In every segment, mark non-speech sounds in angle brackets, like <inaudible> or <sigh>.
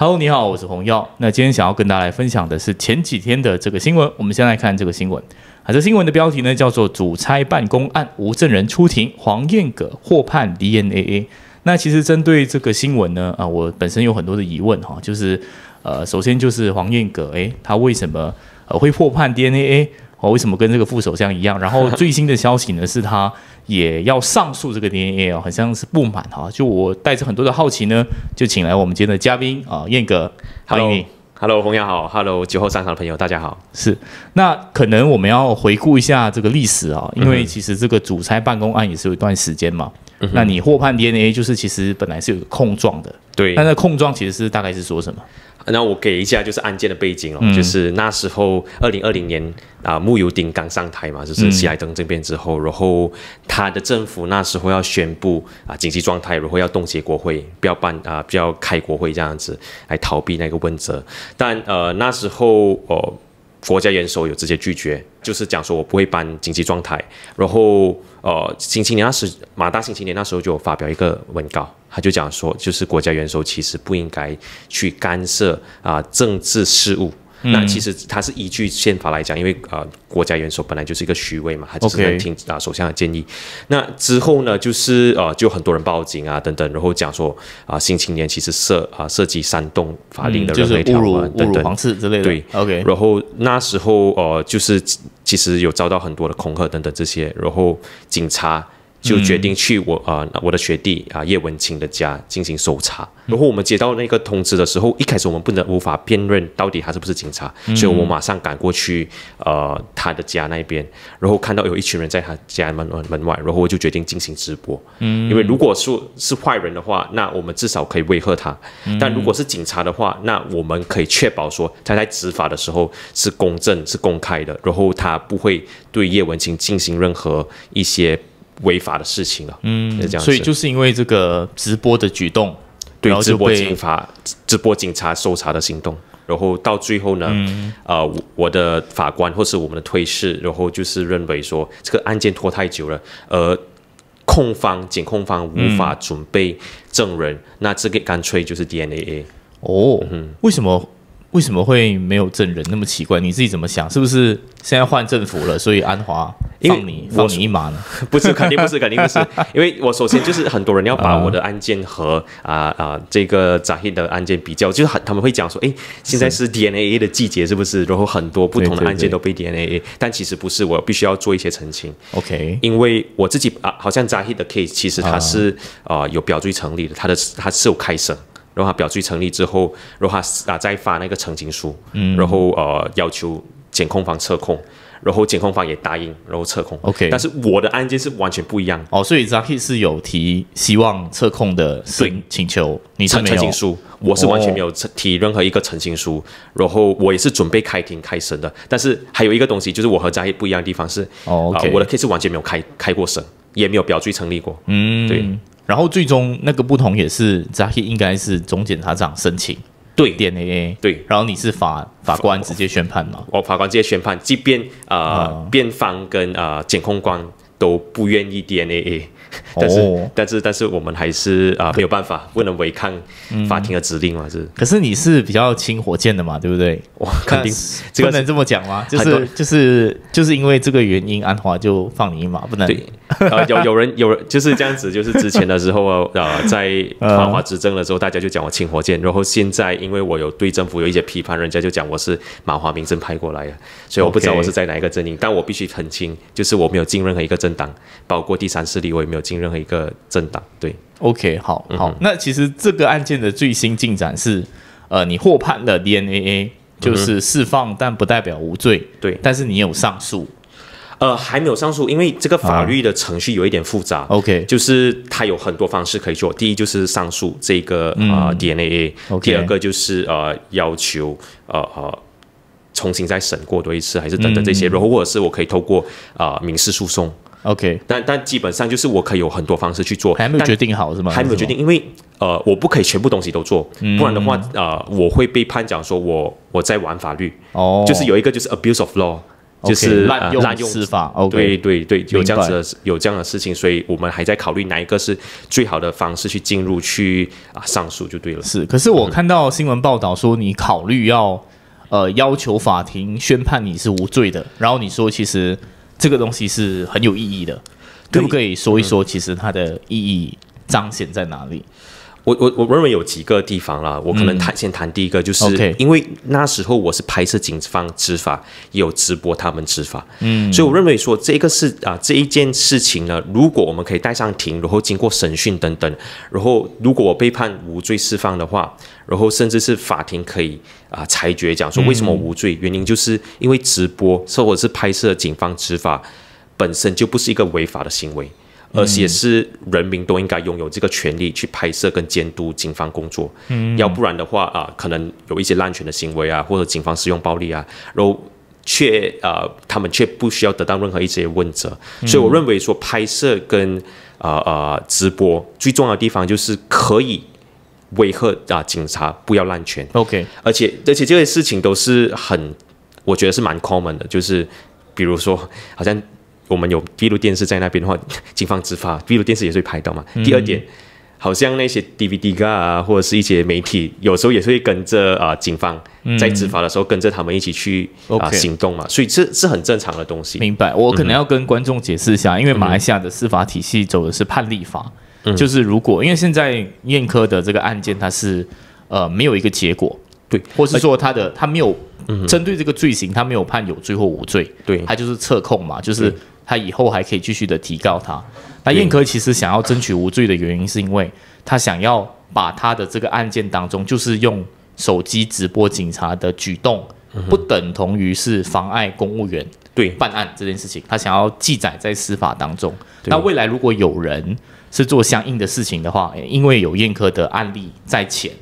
Hello，你好，我是洪耀。那今天想要跟大家来分享的是前几天的这个新闻。我们先来看这个新闻。啊，这新闻的标题呢叫做“主差办公案无证人出庭，黄燕葛获判 DNA”。那其实针对这个新闻呢，啊，我本身有很多的疑问哈，就是呃，首先就是黄燕葛，诶，他为什么呃会获判 DNA？哦，为什么跟这个副首相一样？然后 <laughs> 最新的消息呢，是他也要上诉这个 DNA 哦，好像是不满哈。就我带着很多的好奇呢，就请来我们今天的嘉宾啊，燕哥，欢迎你。Hello，洪洋好。Hello，酒后上场的朋友，大家好。是，那可能我们要回顾一下这个历史啊，因为其实这个主裁办公案也是有一段时间嘛。那你获判 DNA 就是其实本来是有个控状的，对，那那控状其实是大概是说什么？那我给一下就是案件的背景哦，就是那时候二零二零年啊，穆尤丁刚上台嘛，就是西海登政变之后，然后他的政府那时候要宣布啊紧急状态，然后要冻结国会，不要办啊不要开国会这样子来逃避那个问责，但呃那时候哦。国家元首有直接拒绝，就是讲说我不会搬经济状态。然后，呃，新青年那时马大新青年那时候就发表一个文稿，他就讲说，就是国家元首其实不应该去干涉啊政治事务。那其实他是依据宪法来讲，因为呃，国家元首本来就是一个虚位嘛，他只能听啊首相的建议。那之后呢，就是呃，就很多人报警啊等等，然后讲说啊，《新青年》其实涉啊涉及煽动法令的，就是条辱等等，之类的。对，OK。然后那时候呃，就是其实有遭到很多的恐吓等等这些，然后警察。就决定去我啊，我的学弟啊叶文清的家进行搜查。然后我们接到那个通知的时候，一开始我们不能无法辨认到底他是不是警察，所以，我马上赶过去，呃，他的家那边，然后看到有一群人在他家门门外，然后我就决定进行直播。嗯，因为如果是是坏人的话，那我们至少可以威吓他；但如果是警察的话，那我们可以确保说他在执法的时候是公正、是公开的，然后他不会对叶文清进行任何一些。违法的事情了，嗯，这样所以就是因为这个直播的举动，对直播警察、直播警察搜查的行动，然后到最后呢，呃，我的法官或是我们的推事，然后就是认为说这个案件拖太久了，而控方、检控方无法准备证人，那这个干脆就是 DNA 哦，嗯，为什么？为什么会没有证人那么奇怪？你自己怎么想？是不是现在换政府了，所以安华放你放你一马呢？<laughs> 不是，肯定不是，肯定不是。因为我首先就是很多人要把我的案件和啊啊这个扎希的案件比较，就是很他们会讲说，哎，现在是 DNA 的季节，是不是？然后很多不同的案件都被 DNA，但其实不是。我必须要做一些澄清。OK，因为我自己啊，好像扎希的 case 其实他是啊有表罪成立的，他的他是有开审。然后他表罪成立之后，然后他啊再发那个澄清书，嗯，然后呃要求检控方测控，然后检控方也答应，然后测控，OK。但是我的案件是完全不一样哦，所以 Zaki 是有提希望测控的对请求，你是没有澄清书，我是完全没有提任何一个澄清书，然后我也是准备开庭开审的。但是还有一个东西就是我和 Zaki 不一样的地方是，哦，我的 case 完全没有开开过审。也没有表罪成立过，嗯，对。然后最终那个不同也是，扎克应该是总检察长申请对 DNA，对。然后你是法法官直接宣判吗？我法官直接宣判，即便呃辩方跟呃检控官都不愿意 DNA。<laughs> 但是但是但是我们还是啊没有办法，不能违抗法庭的指令嘛是。可是你是比较轻火箭的嘛，对不对？<laughs> 哇，肯定这个能这么讲吗？就是就是就是因为这个原因，安华就放你一马，不能。啊，有有人有人就是这样子，就是之前的时候 <laughs> 啊，在安华执政的时候，大家就讲我轻火箭，然后现在因为我有对政府有一些批判，人家就讲我是马华民政派过来的，所以我不知道我是在哪一个阵营，但我必须澄清，就是我没有进任何一个政党，包括第三势力，我也没有。进任何一个政党，对，OK，好好。那其实这个案件的最新进展是，呃，你获判了 DNAA 就是释放，但不代表无罪，对。但是你有上诉，呃，还没有上诉，因为这个法律的程序有一点复杂，OK。就是它有很多方式可以做，第一就是上诉这个啊 DNAA，第二个就是呃要求呃呃重新再审过多一次，还是等等这些，然后或者是我可以透过啊民事诉讼。OK，但但基本上就是我可以有很多方式去做，还没有决定好是吗？还没有决定，因为呃，我不可以全部东西都做，不然的话呃，我会被判讲说我我在玩法律哦，就是有一个就是 abuse of law，就是滥用司法。OK，对对对，有这样子的有这样的事情，所以我们还在考虑哪一个是最好的方式去进入去啊上诉就对了。是，可是我看到新闻报道说你考虑要呃要求法庭宣判你是无罪的，然后你说其实。这个东西是很有意义的，可不可以说一说，其实它的意义彰显在哪里？我我我认为有几个地方啦，我可能谈先谈第一个，就是因为那时候我是拍摄警方执法，有直播他们执法，嗯，所以我认为说这个是啊这一件事情呢，如果我们可以带上庭，然后经过审讯等等，然后如果我被判无罪释放的话，然后甚至是法庭可以啊裁决讲说为什么无罪，原因就是因为直播或者是拍摄警方执法本身就不是一个违法的行为。而且是人民都应该拥有这个权利去拍摄跟监督警方工作，嗯，要不然的话啊，可能有一些滥权的行为啊，或者警方使用暴力啊，然后却呃，他们却不需要得到任何一些问责。所以我认为说拍摄跟呃呃直播最重要的地方就是可以威吓啊，警察不要滥权。OK，而且而且这些事情都是很，我觉得是蛮 common 的，就是比如说好像。我们有，闭如电视在那边的话，警方执法，闭 <laughs> 如电视也会拍到嘛。第二点，好像那些 DVD 啊，或者是一些媒体，有时候也会跟着啊，警方在执法的时候跟着他们一起去啊行动嘛。所以这是很正常的东西。明白，我可能要跟观众解释一下，因为马来西亚的司法体系走的是判例法，就是如果因为现在艳科的这个案件，它是呃没有一个结果，对，或是说他的他没有针对这个罪行，他没有判有罪或无罪，对，他就是测控嘛，就是。他以后还可以继续的提高他。那燕科其实想要争取无罪的原因，是因为他想要把他的这个案件当中，就是用手机直播警察的举动，不等同于是妨碍公务员对办案这件事情。他想要记载在司法当中。那未来如果有人是做相应的事情的话，因为有燕科的案例在前，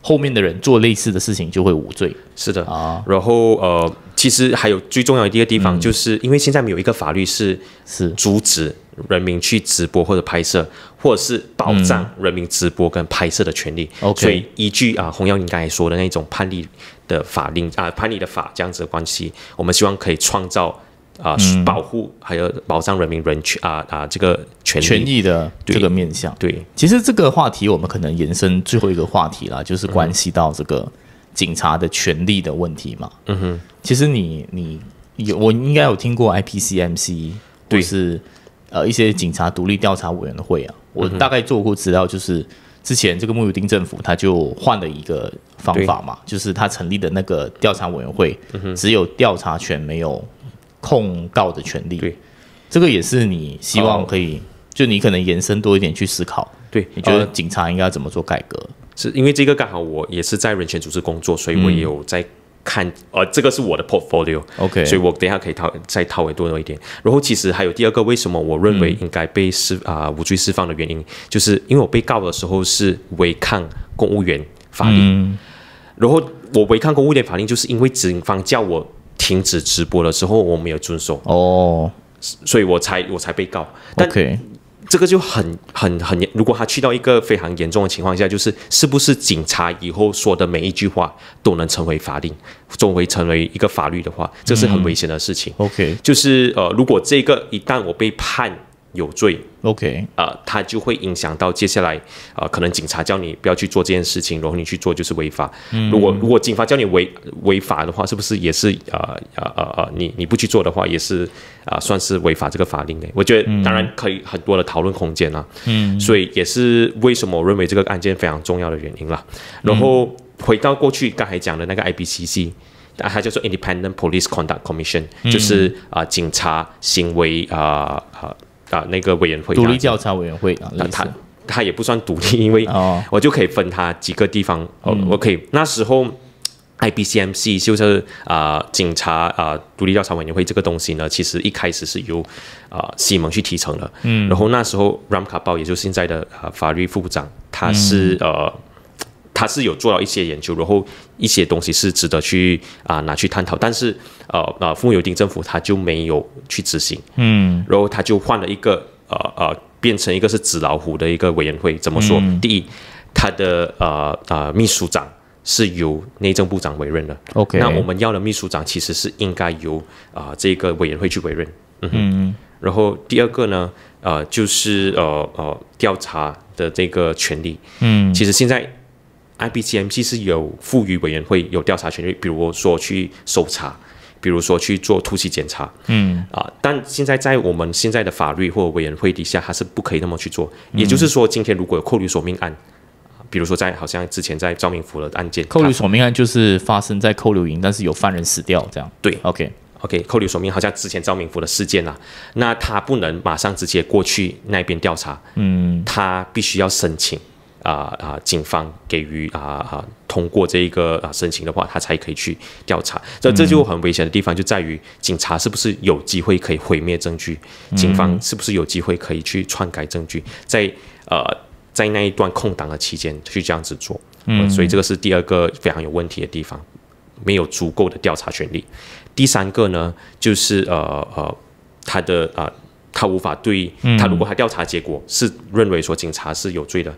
后面的人做类似的事情就会无罪。是的啊，然后呃。其实还有最重要的一个地方，就是因为现在没有一个法律是是阻止人民去直播或者拍摄，或者是保障人民直播跟拍摄的权利。OK，所以依据啊洪耀你刚才说的那种判例的法令啊判例的法这样子的关系，我们希望可以创造啊保护还有保障人民人权啊啊这个权利权益的这个面向。对，其实这个话题我们可能延伸最后一个话题啦，就是关系到这个。警察的权力的问题嘛，嗯哼，其实你你有我应该有听过 IPCMC，对是呃一些警察独立调查委员会啊，我大概做过资料，就是之前这个穆鲁丁政府他就换了一个方法嘛，就是他成立的那个调查委员会，只有调查权没有控告的权利，对，这个也是你希望可以就你可能延伸多一点去思考，对，你觉得警察应该怎么做改革？是因为这个刚好我也是在人权组织工作，所以我也有在看，呃，这个是我的 portfolio，OK，所以我等一下可以讨再讨论多一点。然后其实还有第二个，为什么我认为应该被释啊无罪释放的原因，就是因为我被告的时候是违抗公务员法令，然后我违抗公务员法令，就是因为警方叫我停止直播的时候，我没有遵守哦，所以我才我才被告，但。这个就很很很严，如果他去到一个非常严重的情况下，就是是不是警察以后说的每一句话都能成为法令，作为成为一个法律的话，这是很危险的事情。OK，就是呃，如果这个一旦我被判有罪。OK，呃，它就会影响到接下来，啊，可能警察叫你不要去做这件事情，然后你去做就是违法。如果如果警方叫你违违法的话，是不是也是呃呃呃呃，你你不去做的话，也是啊算是违法这个法令的？我觉得当然可以很多的讨论空间啊。嗯，所以也是为什么我认为这个案件非常重要的原因了。然后回到过去刚才讲的那个 IBCC，它叫做 Independent Police Conduct Commission，就是啊警察行为啊啊。啊，那个委员会，独立调查委员会啊，他他也不算独立，因为我就可以分他几个地方，我可以。那时候，IBCMC 就是啊，警察啊，独立调查委员会这个东西呢，其实一开始是由啊西蒙去提成的，嗯，然后那时候 Ram 卡包也就是现在的啊法律副部长，他是呃。他是有做到一些研究，然后一些东西是值得去啊拿去探讨，但是呃呃，富有丁政府他就没有去执行，嗯，然后他就换了一个呃呃，变成一个是纸老虎的一个委员会。怎么说？第一，他的呃呃，秘书长是由内政部长委任的，OK，那我们要的秘书长其实是应该由啊这个委员会去委任，嗯嗯，然后第二个呢，呃，就是呃呃，调查的这个权利，嗯，其实现在。I B G M 其是有赋予委员会有调查权利，比如说去搜查，比如说去做突击检查，嗯啊，但现在在我们现在的法律或委员会底下，他是不可以那么去做。也就是说，今天如果有扣留索命案，比如说在好像之前在赵明福的案件，扣留索命案就是发生在扣留营，但是有犯人死掉这样。对，OK OK，扣留索命好像之前赵明福的事件啊，那他不能马上直接过去那边调查，嗯，他必须要申请。啊啊！警方给予啊啊，通过这一个啊申请的话，他才可以去调查。这这就很危险的地方，就在于警察是不是有机会可以毁灭证据？警方是不是有机会可以去篡改证据？在呃在那一段空档的期间去这样子做？嗯，所以这个是第二个非常有问题的地方，没有足够的调查权利。第三个呢，就是呃呃，他的啊，他无法对他如果他调查结果是认为说警察是有罪的。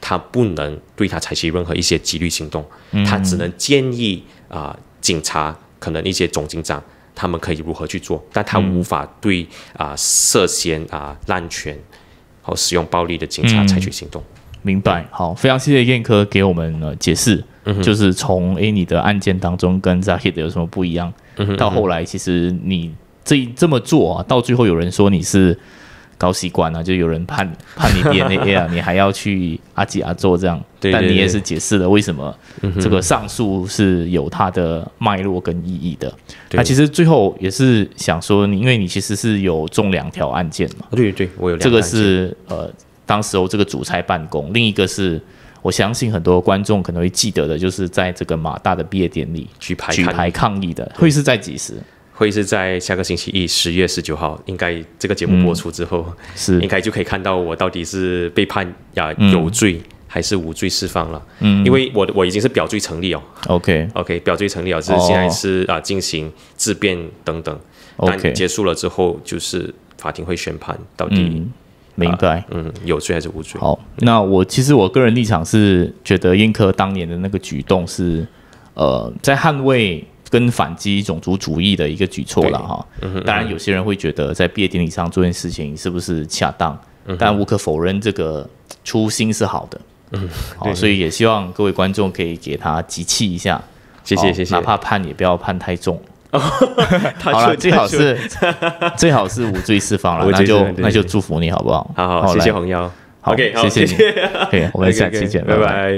他不能对他采取任何一些纪律行动，他只能建议啊，警察可能一些总警长，他们可以如何去做，但他无法对啊涉嫌啊滥权和使用暴力的警察采取行动。明白，好，非常谢谢燕科给我们解释，就是从哎你的案件当中跟 Zakir 有什么不一样，到后来其实你这这么做，啊，到最后有人说你是。高习惯啊，就有人判 <laughs> 判你 n 那 <laughs> 啊，你还要去阿挤阿做这样，但你也是解释了为什么这个上诉是有它的脉络跟意义的。那其实最后也是想说你，因为你其实是有中两条案件嘛。对对，我有这个是呃，当时候这个主裁办公，另一个是我相信很多观众可能会记得的，就是在这个马大的毕业典礼举牌举牌抗议的，会是在几时？会是在下个星期一，十月十九号。应该这个节目播出之后，是应该就可以看到我到底是被判呀有罪还是无罪释放了。嗯，因为我我已经是表罪成立哦。OK OK，表罪成立哦，是现在是啊进行自辩等等。OK，结束了之后就是法庭会宣判到底明白嗯有罪还是无罪。好，那我其实我个人立场是觉得应科当年的那个举动是呃在捍卫。跟反击种族主义的一个举措了哈，当然有些人会觉得在毕业典礼上做件事情是不是恰当，但无可否认这个初心是好的，嗯，所以也希望各位观众可以给他集气一下，谢谢谢谢，哪怕判也不要判太重，<laughs> 好了最好是 <laughs> 最好是无罪释放了，那就那就祝福你好不好？好好谢谢黄妖，OK 谢谢你，OK，我们下期见，拜拜。